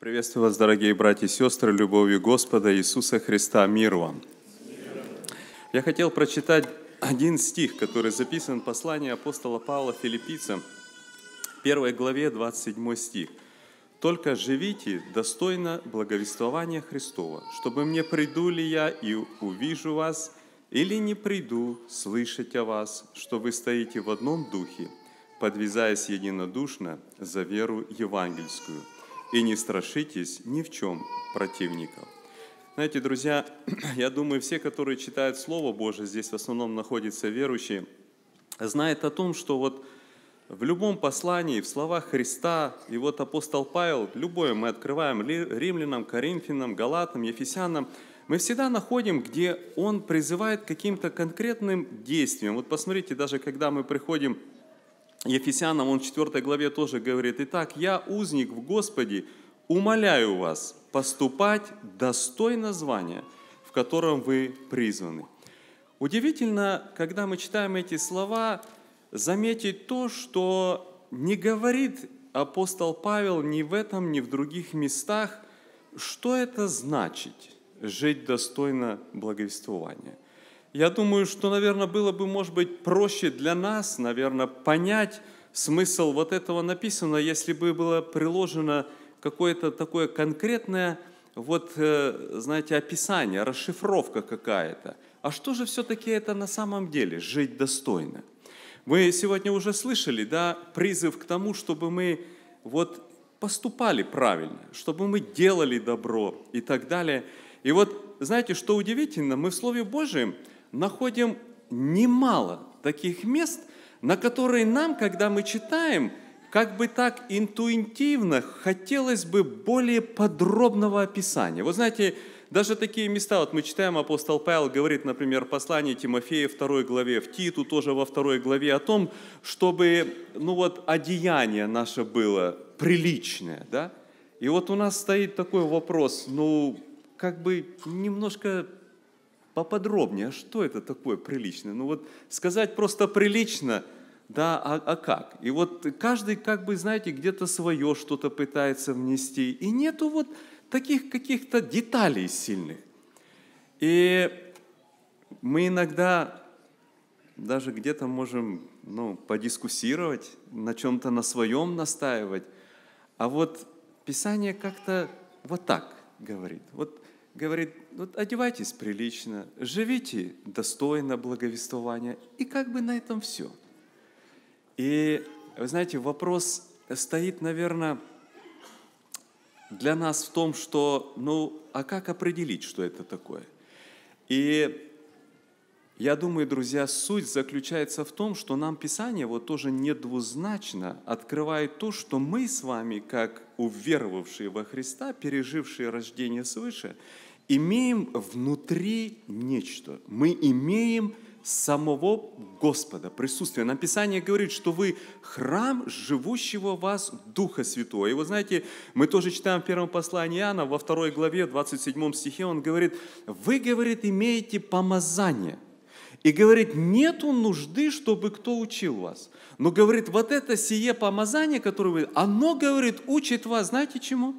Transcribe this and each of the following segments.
Приветствую вас, дорогие братья и сестры, любовью Господа Иисуса Христа, мир вам. Я хотел прочитать один стих, который записан в послании апостола Павла филиппийцам, 1 главе, 27 стих. «Только живите достойно благовествования Христова, чтобы мне приду ли я и увижу вас, или не приду слышать о вас, что вы стоите в одном духе, подвязаясь единодушно за веру евангельскую» и не страшитесь ни в чем противников. Знаете, друзья, я думаю, все, которые читают Слово Божие, здесь в основном находятся верующие, знают о том, что вот в любом послании, в словах Христа, и вот апостол Павел, любое мы открываем, римлянам, коринфянам, галатам, ефесянам, мы всегда находим, где он призывает к каким-то конкретным действиям. Вот посмотрите, даже когда мы приходим Ефесянам, он в 4 главе тоже говорит, «Итак, я, узник в Господе, умоляю вас поступать достойно звания, в котором вы призваны». Удивительно, когда мы читаем эти слова, заметить то, что не говорит апостол Павел ни в этом, ни в других местах, что это значит – жить достойно благовествования я думаю, что, наверное, было бы, может быть, проще для нас, наверное, понять смысл вот этого написанного, если бы было приложено какое-то такое конкретное, вот, э, знаете, описание, расшифровка какая-то. А что же все-таки это на самом деле, жить достойно? Мы сегодня уже слышали, да, призыв к тому, чтобы мы вот поступали правильно, чтобы мы делали добро и так далее. И вот, знаете, что удивительно, мы в Слове Божьем – находим немало таких мест, на которые нам, когда мы читаем, как бы так интуитивно хотелось бы более подробного описания. Вот знаете, даже такие места, вот мы читаем, апостол Павел говорит, например, послание Тимофея 2 главе, в Титу тоже во второй главе о том, чтобы, ну вот, одеяние наше было приличное, да? И вот у нас стоит такой вопрос, ну, как бы немножко поподробнее, что это такое прилично? Ну вот сказать просто прилично, да, а, а как? И вот каждый как бы, знаете, где-то свое что-то пытается внести, и нету вот таких каких-то деталей сильных. И мы иногда даже где-то можем ну, подискуссировать, на чем-то на своем настаивать, а вот Писание как-то вот так говорит. Вот говорит, вот одевайтесь прилично, живите достойно благовествования, и как бы на этом все. И, вы знаете, вопрос стоит, наверное, для нас в том, что, ну, а как определить, что это такое? И я думаю, друзья, суть заключается в том, что нам Писание вот тоже недвузначно открывает то, что мы с вами, как уверовавшие во Христа, пережившие рождение свыше, имеем внутри нечто. Мы имеем самого Господа, присутствие. Нам Писание говорит, что вы храм живущего вас Духа Святого. И вы знаете, мы тоже читаем в первом послании Иоанна, во второй главе, 27 стихе, он говорит, вы, говорит, имеете помазание. И говорит, нету нужды, чтобы кто учил вас. Но, говорит, вот это сие помазание, которое вы, оно, говорит, учит вас, знаете чему?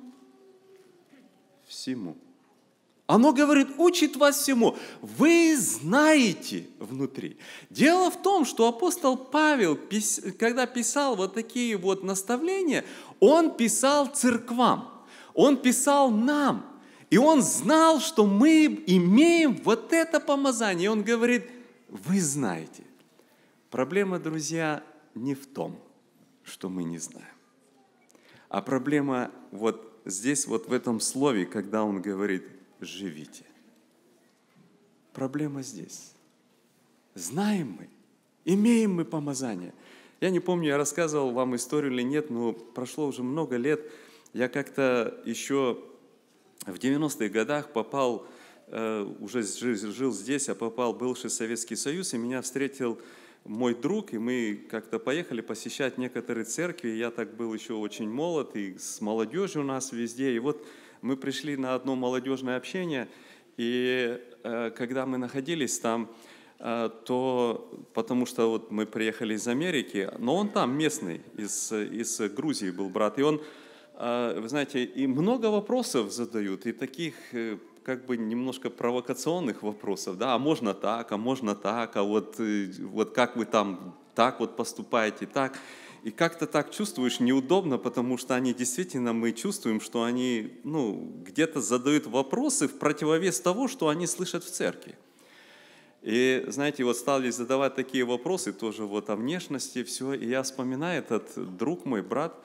Всему. Оно говорит, учит вас всему. Вы знаете внутри. Дело в том, что апостол Павел, когда писал вот такие вот наставления, он писал церквам, он писал нам. И он знал, что мы имеем вот это помазание. И он говорит, вы знаете. Проблема, друзья, не в том, что мы не знаем. А проблема вот здесь, вот в этом слове, когда он говорит – живите. Проблема здесь. Знаем мы, имеем мы помазание. Я не помню, я рассказывал вам историю или нет, но прошло уже много лет. Я как-то еще в 90-х годах попал, э, уже жил здесь, а попал был бывший Советский Союз, и меня встретил мой друг, и мы как-то поехали посещать некоторые церкви. Я так был еще очень молод, и с молодежью у нас везде. И вот мы пришли на одно молодежное общение, и э, когда мы находились там, э, то потому что вот мы приехали из Америки, но он там местный, из, из Грузии был брат, и он, э, вы знаете, и много вопросов задают, и таких как бы немножко провокационных вопросов, да, а можно так, а можно так, а вот, вот как вы там так вот поступаете, так. И как-то так чувствуешь неудобно, потому что они действительно, мы чувствуем, что они ну, где-то задают вопросы в противовес того, что они слышат в церкви. И, знаете, вот стали задавать такие вопросы тоже вот о внешности, все. И я вспоминаю этот друг мой, брат,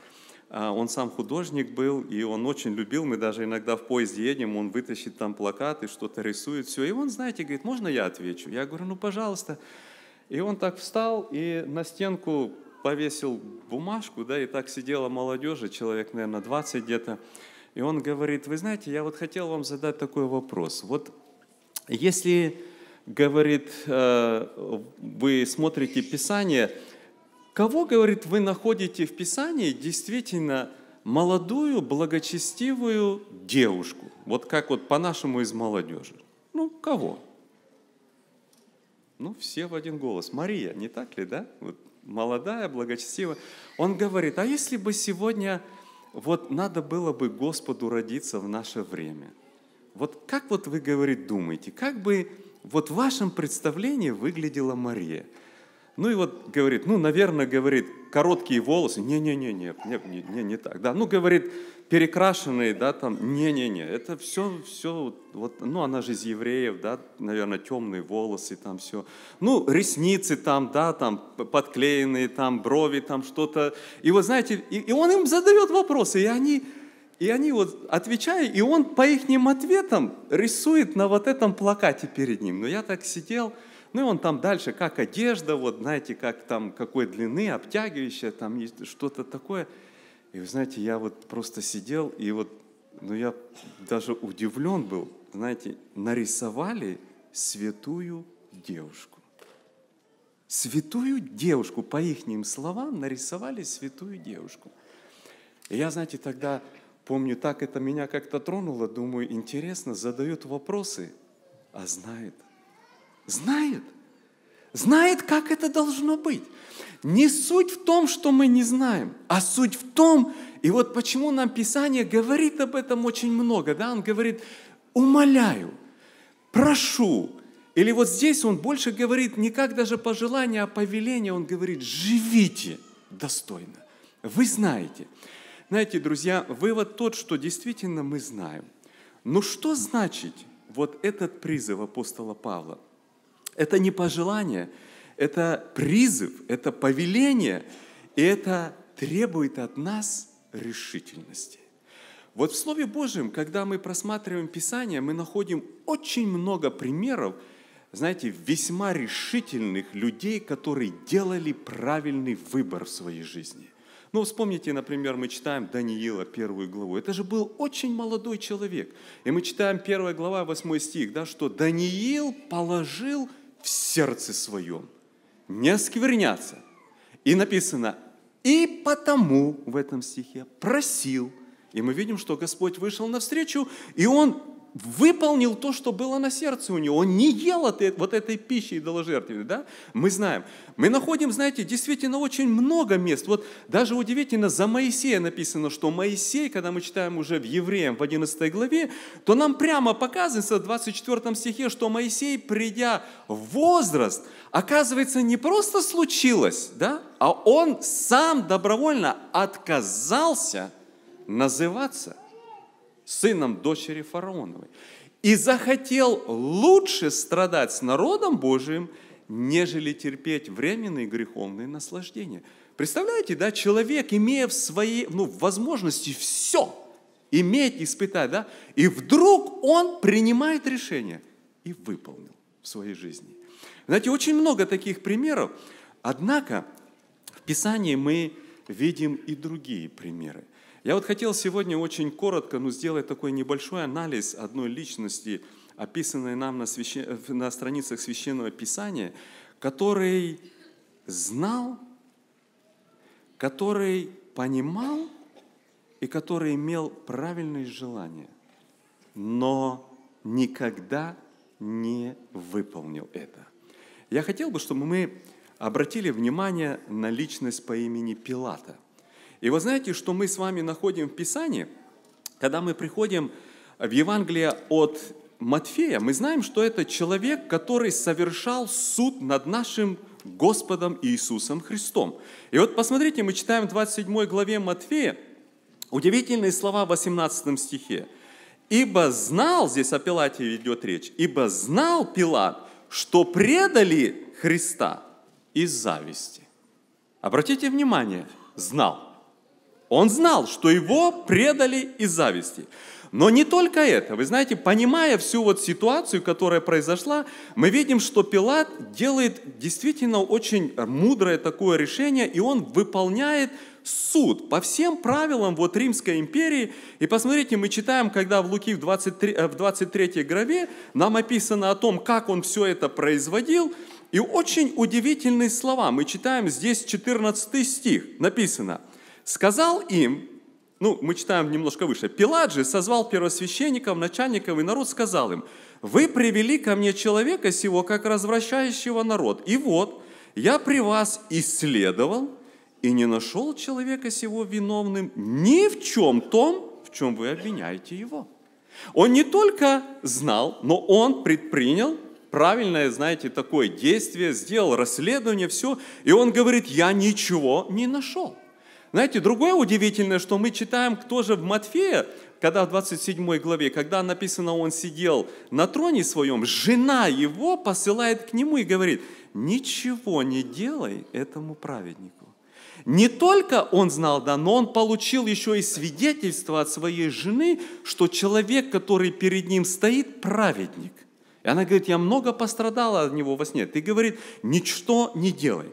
а, он сам художник был, и он очень любил, мы даже иногда в поезде едем, он вытащит там плакаты, что-то рисует, все. И он, знаете, говорит, можно я отвечу? Я говорю, ну, пожалуйста. И он так встал и на стенку повесил бумажку, да, и так сидела молодежи, человек, наверное, 20 где-то, и он говорит, вы знаете, я вот хотел вам задать такой вопрос. Вот если, говорит, э, вы смотрите Писание, кого, говорит, вы находите в Писании действительно молодую, благочестивую девушку? Вот как вот по-нашему из молодежи. Ну, кого? Ну, все в один голос. Мария, не так ли, да? Вот молодая, благочестивая, он говорит, а если бы сегодня вот надо было бы Господу родиться в наше время? Вот как вот вы, говорит, думаете, как бы вот в вашем представлении выглядела Мария? Ну и вот говорит, ну, наверное, говорит, короткие волосы. Не-не-не, не, не, не, не так. Да, ну, говорит, перекрашенные, да, там, не-не-не, это все, все, вот, ну, она же из евреев, да, наверное, темные волосы там все, ну, ресницы там, да, там, подклеенные там, брови там, что-то, и вот, знаете, и, и он им задает вопросы, и они, и они вот отвечая, и он по их ответам рисует на вот этом плакате перед ним, но я так сидел, ну и он там дальше, как одежда, вот знаете, как там, какой длины, обтягивающая, там есть что-то такое – и вы знаете, я вот просто сидел, и вот, ну я даже удивлен был, знаете, нарисовали святую девушку. Святую девушку, по их словам, нарисовали святую девушку. И я, знаете, тогда помню, так это меня как-то тронуло, думаю, интересно, задают вопросы, а знает. Знает – знает, как это должно быть. Не суть в том, что мы не знаем, а суть в том, и вот почему нам Писание говорит об этом очень много, да, он говорит, умоляю, прошу, или вот здесь он больше говорит не как даже пожелание, а повеление, он говорит, живите достойно, вы знаете. Знаете, друзья, вывод тот, что действительно мы знаем. Но что значит вот этот призыв апостола Павла – это не пожелание, это призыв, это повеление, и это требует от нас решительности. Вот в Слове Божьем, когда мы просматриваем Писание, мы находим очень много примеров, знаете, весьма решительных людей, которые делали правильный выбор в своей жизни. Ну, вспомните, например, мы читаем Даниила первую главу. Это же был очень молодой человек. И мы читаем первая глава, восьмой стих, да, что Даниил положил – в сердце своем, не оскверняться. И написано, и потому в этом стихе просил. И мы видим, что Господь вышел навстречу, и Он выполнил то, что было на сердце у него. Он не ел от, вот этой пищи идоложертвенной, да? Мы знаем. Мы находим, знаете, действительно очень много мест. Вот даже удивительно, за Моисея написано, что Моисей, когда мы читаем уже в Евреям в 11 главе, то нам прямо показывается в 24 стихе, что Моисей, придя в возраст, оказывается, не просто случилось, да? А он сам добровольно отказался называться сыном дочери фараоновой, и захотел лучше страдать с народом Божиим, нежели терпеть временные греховные наслаждения. Представляете, да, человек, имея в своей, ну, возможности все, иметь, испытать, да, и вдруг он принимает решение и выполнил в своей жизни. Знаете, очень много таких примеров, однако в Писании мы видим и другие примеры. Я вот хотел сегодня очень коротко ну, сделать такой небольшой анализ одной личности, описанной нам на, священ... на страницах Священного Писания, который знал, который понимал и который имел правильные желания, но никогда не выполнил это. Я хотел бы, чтобы мы обратили внимание на личность по имени Пилата – и вы знаете, что мы с вами находим в Писании, когда мы приходим в Евангелие от Матфея, мы знаем, что это человек, который совершал суд над нашим Господом Иисусом Христом. И вот посмотрите, мы читаем в 27 главе Матфея удивительные слова в 18 стихе. «Ибо знал», здесь о Пилате идет речь, «ибо знал Пилат, что предали Христа из зависти». Обратите внимание, знал – он знал, что его предали из зависти. Но не только это. Вы знаете, понимая всю вот ситуацию, которая произошла, мы видим, что Пилат делает действительно очень мудрое такое решение, и он выполняет суд по всем правилам вот Римской империи. И посмотрите, мы читаем, когда в Луки в 23, э, в 23 главе нам описано о том, как он все это производил, и очень удивительные слова. Мы читаем здесь 14 стих, написано – Сказал им, ну, мы читаем немножко выше, Пилат же созвал первосвященников, начальников, и народ сказал им, «Вы привели ко мне человека сего, как развращающего народ, и вот, я при вас исследовал, и не нашел человека сего виновным ни в чем том, в чем вы обвиняете его». Он не только знал, но он предпринял правильное, знаете, такое действие, сделал расследование, все, и он говорит, я ничего не нашел. Знаете, другое удивительное, что мы читаем кто же в Матфея, когда в 27 главе, когда написано, он сидел на троне своем, жена его посылает к нему и говорит, ничего не делай этому праведнику. Не только он знал, да, но он получил еще и свидетельство от своей жены, что человек, который перед ним стоит, праведник. И она говорит, я много пострадала от него во сне. Ты, говорит, ничто не делай.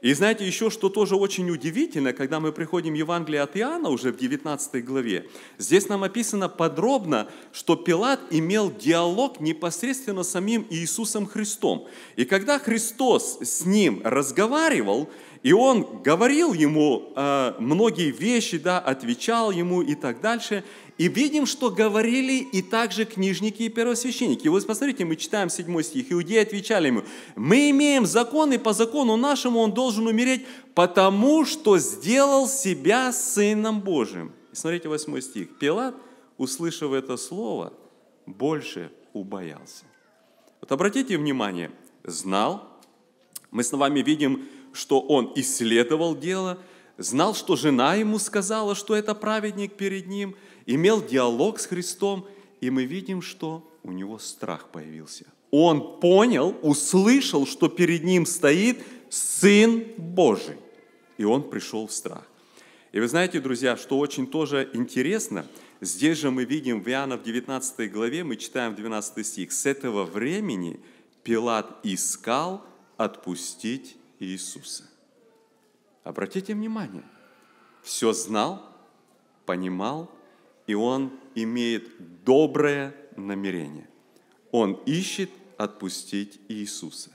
И знаете, еще что тоже очень удивительно, когда мы приходим в Евангелие от Иоанна уже в 19 главе, здесь нам описано подробно, что Пилат имел диалог непосредственно с самим Иисусом Христом. И когда Христос с ним разговаривал, и он говорил ему э, многие вещи, да, отвечал ему и так дальше, и видим, что говорили и также книжники и первосвященники. вот посмотрите, мы читаем 7 стих. Иудеи отвечали ему, мы имеем закон, и по закону нашему он должен умереть, потому что сделал себя Сыном Божьим. И смотрите 8 стих. Пилат, услышав это слово, больше убоялся. Вот обратите внимание, знал, мы с вами видим, что он исследовал дело, знал, что жена ему сказала, что это праведник перед ним, имел диалог с Христом, и мы видим, что у него страх появился. Он понял, услышал, что перед ним стоит Сын Божий, и он пришел в страх. И вы знаете, друзья, что очень тоже интересно, здесь же мы видим в Иоанна в 19 главе, мы читаем 12 стих, «С этого времени Пилат искал отпустить Иисуса». Обратите внимание, все знал, понимал, и он имеет доброе намерение. Он ищет отпустить Иисуса.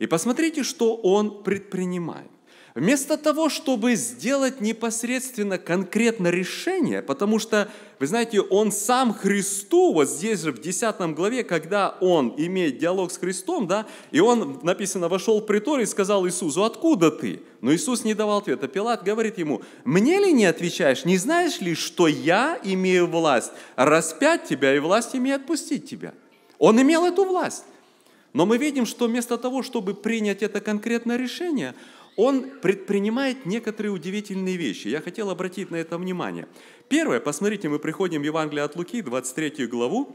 И посмотрите, что он предпринимает. Вместо того, чтобы сделать непосредственно конкретно решение, потому что, вы знаете, он сам Христу, вот здесь же в 10 главе, когда он имеет диалог с Христом, да, и он, написано, вошел в притор и сказал Иисусу, откуда ты? Но Иисус не давал ответа. Пилат говорит ему, мне ли не отвечаешь, не знаешь ли, что я имею власть распять тебя и власть имею отпустить тебя? Он имел эту власть. Но мы видим, что вместо того, чтобы принять это конкретное решение, он предпринимает некоторые удивительные вещи. Я хотел обратить на это внимание. Первое, посмотрите, мы приходим в Евангелие от Луки, 23 главу,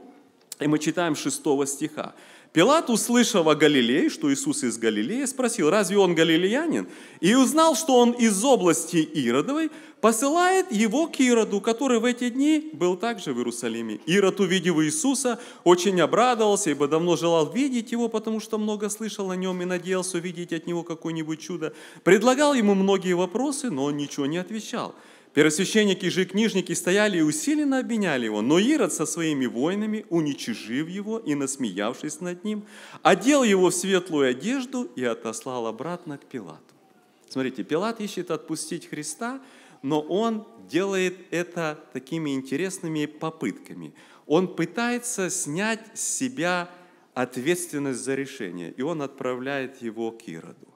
и мы читаем 6 стиха. Пилат, услышав о Галилее, что Иисус из Галилеи, спросил, разве он галилеянин? И узнал, что он из области Иродовой, посылает его к Ироду, который в эти дни был также в Иерусалиме. Ирод, увидев Иисуса, очень обрадовался, ибо давно желал видеть его, потому что много слышал о нем и надеялся увидеть от него какое-нибудь чудо. Предлагал ему многие вопросы, но он ничего не отвечал – Первосвященники же и книжники стояли и усиленно обвиняли его, но Ирод со своими воинами, уничижив его и насмеявшись над ним, одел его в светлую одежду и отослал обратно к Пилату. Смотрите, Пилат ищет отпустить Христа, но он делает это такими интересными попытками. Он пытается снять с себя ответственность за решение, и он отправляет его к Ироду.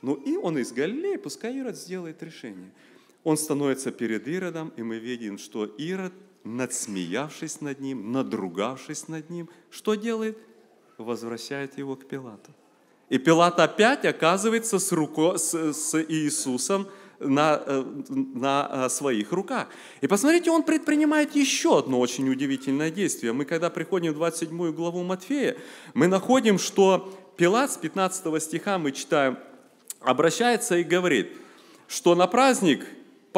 Ну и он из Галилеи, пускай Ирод сделает решение – он становится перед Иродом, и мы видим, что Ирод, надсмеявшись над ним, надругавшись над ним, что делает? Возвращает его к Пилату. И Пилат опять оказывается с, руко, с, с Иисусом на, э, на э, своих руках. И посмотрите, он предпринимает еще одно очень удивительное действие. Мы, когда приходим в 27 главу Матфея, мы находим, что Пилат с 15 стиха мы читаем, обращается и говорит, что на праздник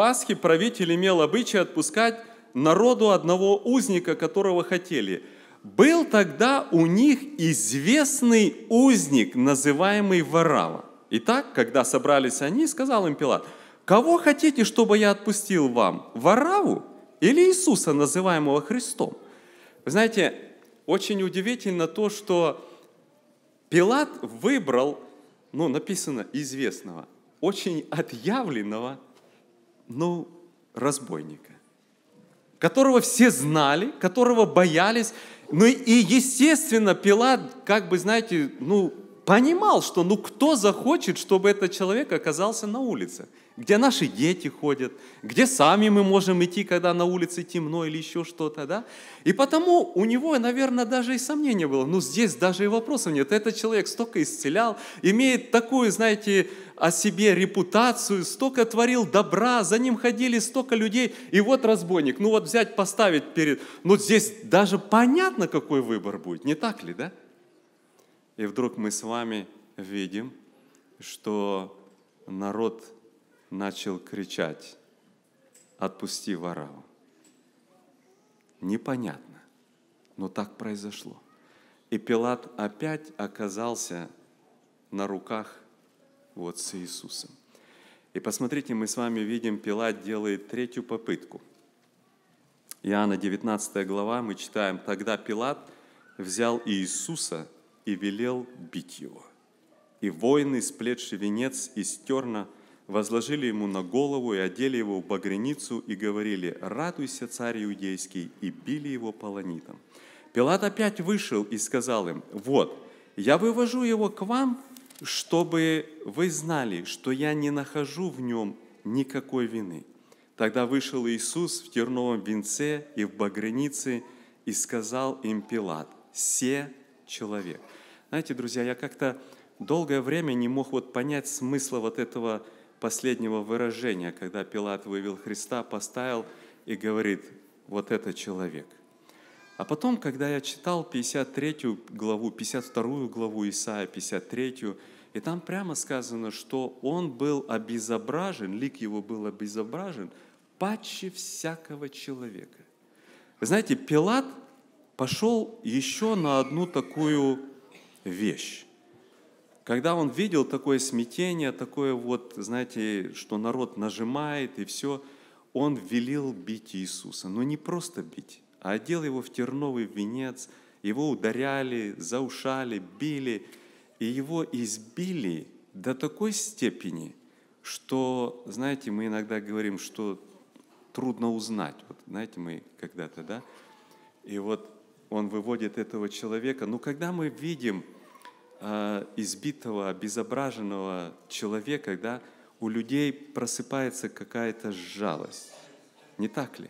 Пасхи правитель имел обычай отпускать народу одного узника, которого хотели. Был тогда у них известный узник, называемый Варава. Итак, когда собрались они, сказал им Пилат, «Кого хотите, чтобы я отпустил вам? Вараву или Иисуса, называемого Христом?» Вы знаете, очень удивительно то, что Пилат выбрал, ну, написано, известного, очень отъявленного ну, разбойника, которого все знали, которого боялись. Ну и, естественно, Пилат, как бы, знаете, ну, понимал, что ну кто захочет, чтобы этот человек оказался на улице где наши дети ходят, где сами мы можем идти, когда на улице темно или еще что-то, да? И потому у него, наверное, даже и сомнение было. Ну, здесь даже и вопросов нет. Этот человек столько исцелял, имеет такую, знаете, о себе репутацию, столько творил добра, за ним ходили столько людей, и вот разбойник, ну вот взять, поставить перед... Ну, здесь даже понятно, какой выбор будет, не так ли, да? И вдруг мы с вами видим, что народ начал кричать, отпусти Вараву. Непонятно, но так произошло. И Пилат опять оказался на руках вот с Иисусом. И посмотрите, мы с вами видим, Пилат делает третью попытку. Иоанна 19 глава, мы читаем, «Тогда Пилат взял Иисуса и велел бить его. И воины, сплетши венец из терна, возложили ему на голову и одели его в багряницу и говорили «Радуйся, царь иудейский!» и били его полонитом. Пилат опять вышел и сказал им «Вот, я вывожу его к вам, чтобы вы знали, что я не нахожу в нем никакой вины». Тогда вышел Иисус в терновом венце и в багрянице и сказал им Пилат «Се человек». Знаете, друзья, я как-то долгое время не мог вот понять смысла вот этого последнего выражения, когда Пилат вывел Христа, поставил и говорит, вот это человек. А потом, когда я читал 53 главу, 52 главу Исаия, 53, и там прямо сказано, что он был обезображен, лик его был обезображен, паче всякого человека. Вы знаете, Пилат пошел еще на одну такую вещь. Когда он видел такое смятение, такое вот, знаете, что народ нажимает и все, он велел бить Иисуса. Но не просто бить, а одел его в терновый венец, его ударяли, заушали, били, и его избили до такой степени, что, знаете, мы иногда говорим, что трудно узнать. Вот, знаете, мы когда-то, да? И вот он выводит этого человека. Но когда мы видим, Э, избитого, обезображенного человека, да, у людей просыпается какая-то жалость. Не так ли?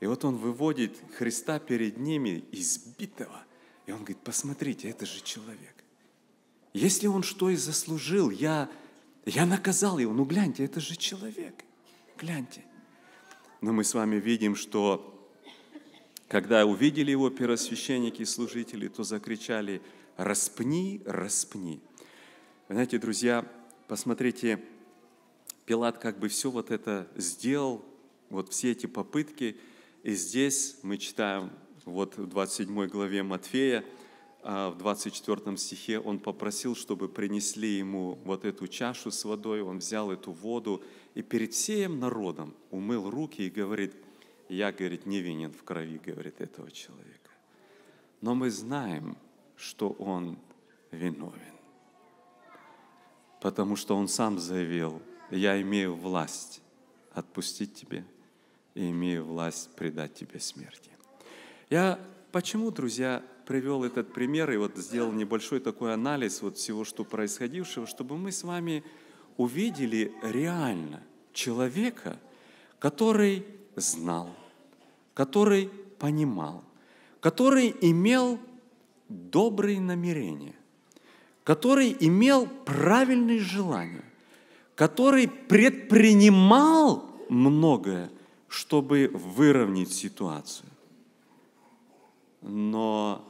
И вот он выводит Христа перед ними избитого. И он говорит, посмотрите, это же человек. Если он что и заслужил, я, я наказал его. Ну гляньте, это же человек. Гляньте. Но мы с вами видим, что когда увидели его первосвященники и служители, то закричали, распни, распни. Вы знаете, друзья, посмотрите, Пилат как бы все вот это сделал, вот все эти попытки, и здесь мы читаем вот в 27 главе Матфея, а в 24 стихе он попросил, чтобы принесли ему вот эту чашу с водой, он взял эту воду и перед всем народом умыл руки и говорит, я, говорит, не винен в крови, говорит, этого человека. Но мы знаем, что он виновен. Потому что он сам заявил, я имею власть отпустить тебе и имею власть предать тебе смерти. Я почему, друзья, привел этот пример и вот сделал небольшой такой анализ вот всего, что происходившего, чтобы мы с вами увидели реально человека, который знал, который понимал, который имел добрые намерения, который имел правильные желания, который предпринимал многое, чтобы выровнять ситуацию. Но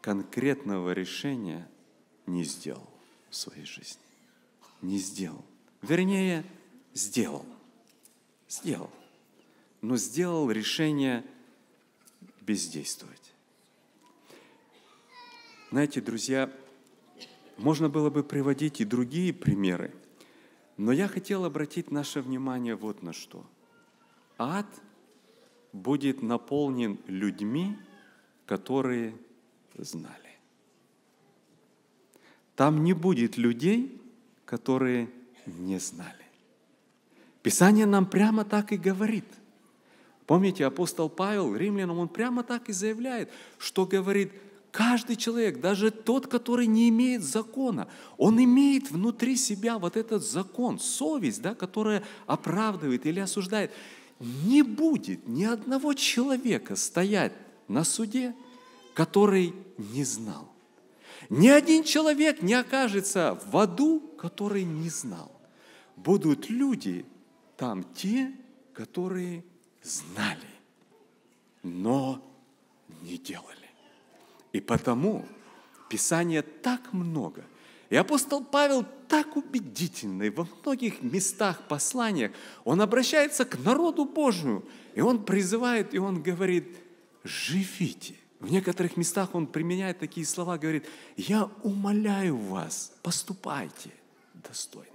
конкретного решения не сделал в своей жизни. Не сделал. Вернее, сделал. Сделал. Но сделал решение бездействовать. Знаете, друзья, можно было бы приводить и другие примеры, но я хотел обратить наше внимание вот на что. Ад будет наполнен людьми, которые знали. Там не будет людей, которые не знали. Писание нам прямо так и говорит. Помните, апостол Павел римлянам, он прямо так и заявляет, что говорит – Каждый человек, даже тот, который не имеет закона, он имеет внутри себя вот этот закон, совесть, да, которая оправдывает или осуждает. Не будет ни одного человека стоять на суде, который не знал. Ни один человек не окажется в аду, который не знал. Будут люди там те, которые знали, но не делали. И потому Писания так много. И апостол Павел так убедительный во многих местах посланиях, он обращается к народу Божию, и он призывает, и он говорит, живите. В некоторых местах он применяет такие слова, говорит, я умоляю вас, поступайте достойно.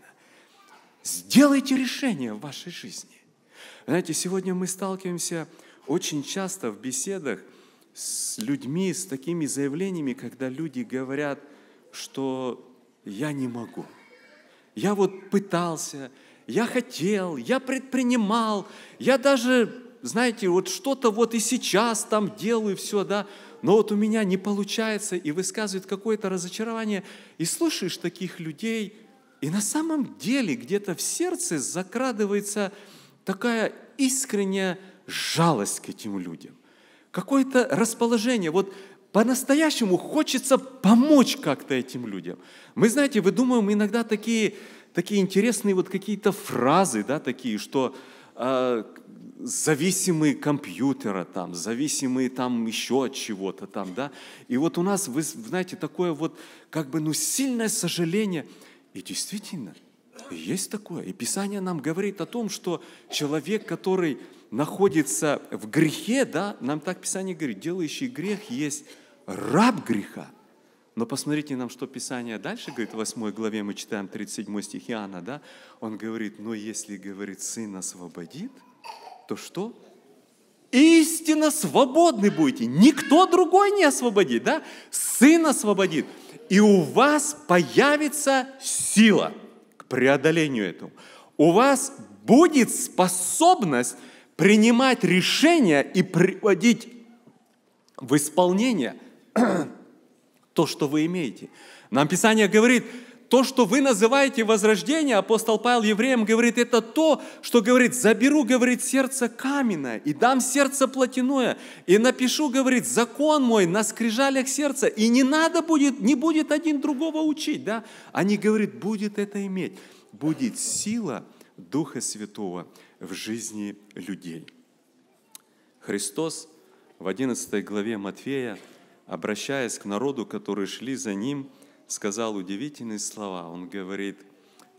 Сделайте решение в вашей жизни. Знаете, сегодня мы сталкиваемся очень часто в беседах – с людьми, с такими заявлениями, когда люди говорят, что я не могу. Я вот пытался, я хотел, я предпринимал, я даже, знаете, вот что-то вот и сейчас там делаю, все, да, но вот у меня не получается, и высказывает какое-то разочарование. И слушаешь таких людей, и на самом деле где-то в сердце закрадывается такая искренняя жалость к этим людям какое-то расположение. Вот по-настоящему хочется помочь как-то этим людям. Мы, знаете, вы думаем иногда такие, такие интересные вот какие-то фразы, да, такие, что э, зависимые компьютера, там, зависимые там еще от чего-то там, да. И вот у нас, вы знаете, такое вот как бы, ну, сильное сожаление. И действительно, есть такое. И Писание нам говорит о том, что человек, который находится в грехе, да, нам так Писание говорит, делающий грех есть раб греха. Но посмотрите нам, что Писание дальше говорит, в 8 главе мы читаем 37 стих Иоанна, да, он говорит, но если, говорит, Сын освободит, то что? Истинно свободны будете, никто другой не освободит, да? Сын освободит, и у вас появится сила к преодолению этому. У вас будет способность принимать решения и приводить в исполнение то, что вы имеете. Нам Писание говорит, то, что вы называете возрождение, апостол Павел евреям говорит, это то, что говорит, заберу, говорит, сердце каменное, и дам сердце плотяное, и напишу, говорит, закон мой на скрижалях сердца, и не надо будет, не будет один другого учить, да? Они говорят, будет это иметь, будет сила Духа Святого – в жизни людей. Христос в 11 главе Матфея, обращаясь к народу, которые шли за ним, сказал удивительные слова. Он говорит,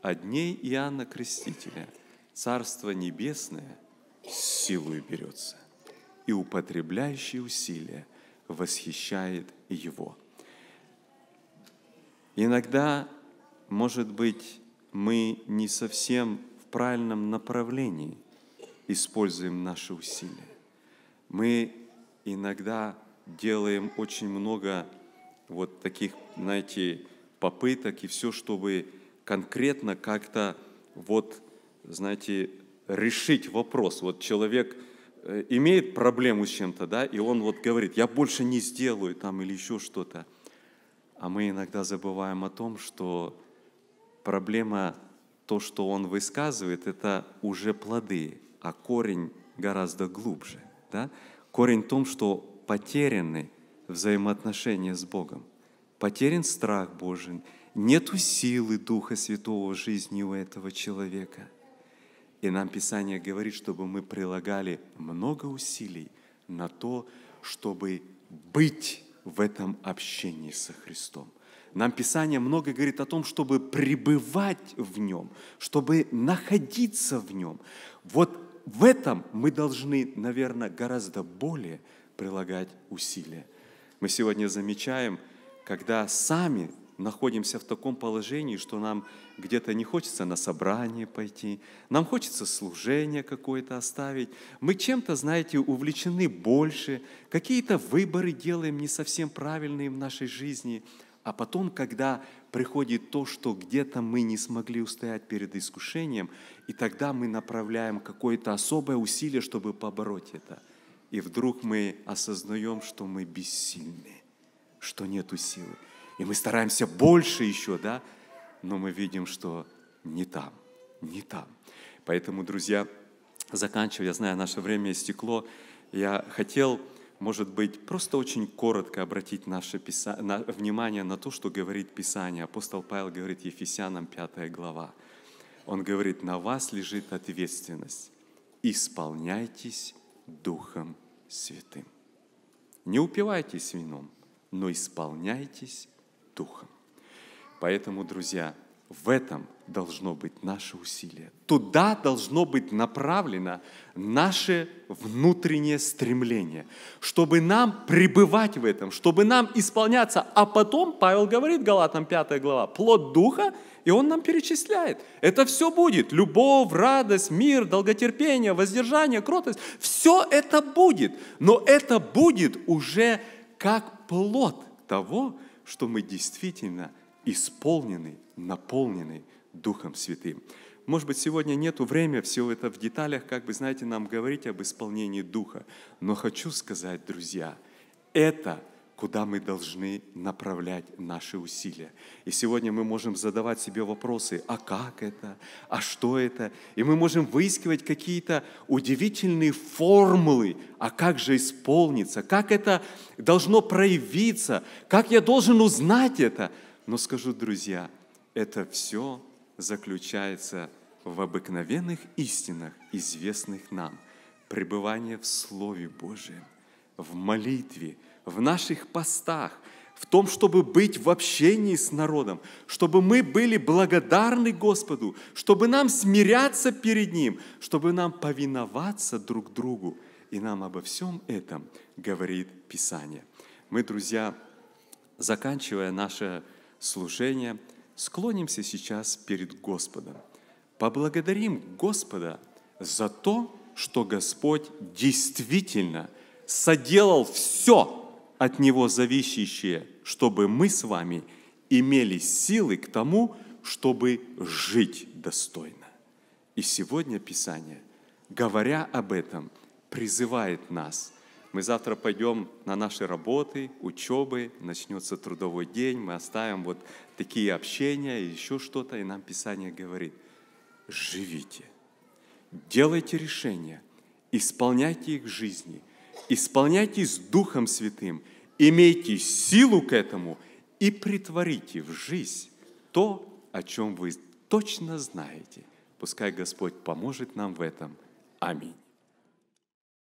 «От дней Иоанна Крестителя Царство Небесное силою берется, и употребляющие усилия восхищает его». Иногда, может быть, мы не совсем правильном направлении используем наши усилия. Мы иногда делаем очень много вот таких, знаете, попыток и все, чтобы конкретно как-то вот, знаете, решить вопрос. Вот человек э, имеет проблему с чем-то, да, и он вот говорит, я больше не сделаю там или еще что-то. А мы иногда забываем о том, что проблема то, что он высказывает, это уже плоды, а корень гораздо глубже. Да? Корень в том, что потеряны взаимоотношения с Богом, потерян страх Божий, нету силы Духа Святого в жизни у этого человека. И нам Писание говорит, чтобы мы прилагали много усилий на то, чтобы быть в этом общении со Христом – нам Писание много говорит о том, чтобы пребывать в нем, чтобы находиться в нем. Вот в этом мы должны, наверное, гораздо более прилагать усилия. Мы сегодня замечаем, когда сами находимся в таком положении, что нам где-то не хочется на собрание пойти, нам хочется служение какое-то оставить, мы чем-то, знаете, увлечены больше, какие-то выборы делаем не совсем правильные в нашей жизни – а потом, когда приходит то, что где-то мы не смогли устоять перед искушением, и тогда мы направляем какое-то особое усилие, чтобы побороть это. И вдруг мы осознаем, что мы бессильны, что нету силы. И мы стараемся больше еще, да, но мы видим, что не там, не там. Поэтому, друзья, заканчивая, я знаю, наше время истекло, я хотел может быть, просто очень коротко обратить наше писа... на... внимание на то, что говорит Писание. Апостол Павел говорит Ефесянам 5 глава. Он говорит, на вас лежит ответственность. Исполняйтесь Духом Святым. Не упивайтесь вином, но исполняйтесь Духом. Поэтому, друзья, в этом – должно быть наше усилие. Туда должно быть направлено наше внутреннее стремление, чтобы нам пребывать в этом, чтобы нам исполняться. А потом, Павел говорит, Галатам 5 глава, плод Духа, и он нам перечисляет. Это все будет. Любовь, радость, мир, долготерпение, воздержание, кротость. Все это будет. Но это будет уже как плод того, что мы действительно исполнены, наполнены Духом Святым. Может быть, сегодня нету времени все это в деталях, как бы, знаете, нам говорить об исполнении Духа. Но хочу сказать, друзья, это куда мы должны направлять наши усилия. И сегодня мы можем задавать себе вопросы, а как это, а что это? И мы можем выискивать какие-то удивительные формулы, а как же исполнится, как это должно проявиться, как я должен узнать это. Но скажу, друзья, это все – заключается в обыкновенных истинах, известных нам. Пребывание в Слове Божьем, в молитве, в наших постах, в том, чтобы быть в общении с народом, чтобы мы были благодарны Господу, чтобы нам смиряться перед Ним, чтобы нам повиноваться друг другу. И нам обо всем этом говорит Писание. Мы, друзья, заканчивая наше служение – склонимся сейчас перед Господом. Поблагодарим Господа за то, что Господь действительно соделал все от Него зависящее, чтобы мы с вами имели силы к тому, чтобы жить достойно. И сегодня Писание, говоря об этом, призывает нас мы завтра пойдем на наши работы, учебы, начнется трудовой день, мы оставим вот такие общения, еще что-то, и нам Писание говорит, живите, делайте решения, исполняйте их в жизни, исполняйте с Духом Святым, имейте силу к этому и притворите в жизнь то, о чем вы точно знаете. Пускай Господь поможет нам в этом. Аминь.